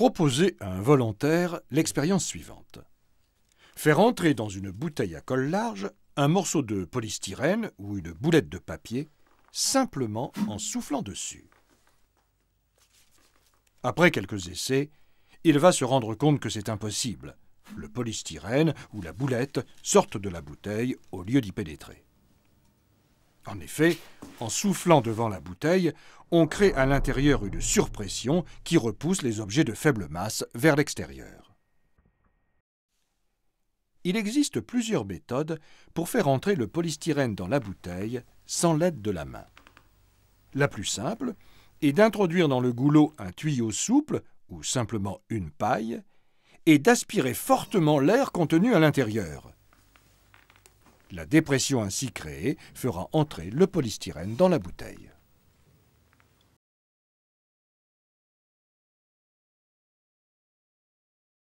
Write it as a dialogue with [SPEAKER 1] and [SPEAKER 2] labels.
[SPEAKER 1] Proposer à un volontaire l'expérience suivante. Faire entrer dans une bouteille à colle large un morceau de polystyrène ou une boulette de papier simplement en soufflant dessus. Après quelques essais, il va se rendre compte que c'est impossible. Le polystyrène ou la boulette sortent de la bouteille au lieu d'y pénétrer. En effet, en soufflant devant la bouteille, on crée à l'intérieur une surpression qui repousse les objets de faible masse vers l'extérieur. Il existe plusieurs méthodes pour faire entrer le polystyrène dans la bouteille sans l'aide de la main. La plus simple est d'introduire dans le goulot un tuyau souple ou simplement une paille et d'aspirer fortement l'air contenu à l'intérieur. La dépression ainsi créée fera entrer le polystyrène dans la bouteille.